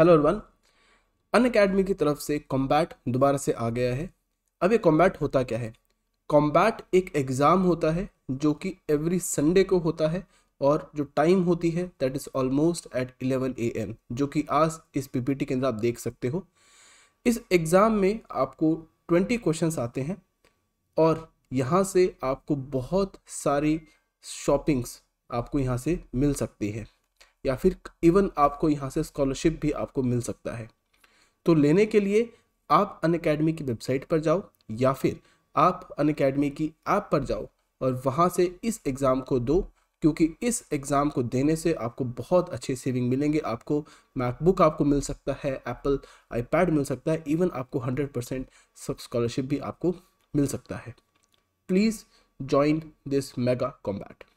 hello अरवान अन academy की तरफ से कॉम्बैट दोबारा से आ गया है अब ये कॉम्बैट होता क्या है कॉम्बैट एक एग्ज़ाम होता है जो कि एवरी संडे को होता है और जो टाइम होती है that is almost at 11 A M जो कि आज इस पीपीटी के अंदर आप देख सकते हो इस एग्ज़ाम में आपको 20 क्वेश्चंस आते हैं और यहाँ से आपको बहुत सारी शॉपिंग्स आपको यहाँ से मिल सकती है या फिर इवन आपको यहाँ से स्कॉलरशिप भी आपको मिल सकता है तो लेने के लिए आप अन अकेडमी की वेबसाइट पर जाओ या फिर आप अन अकेडमी की ऐप पर जाओ और वहाँ से इस एग्ज़ाम को दो क्योंकि इस एग्ज़ाम को देने से आपको बहुत अच्छे सेविंग मिलेंगे आपको मैकबुक आपको मिल सकता है एप्पल आईपैड मिल सकता है इवन आपको हंड्रेड परसेंट सब स्कॉलरशिप भी आपको मिल सकता है please join this mega combat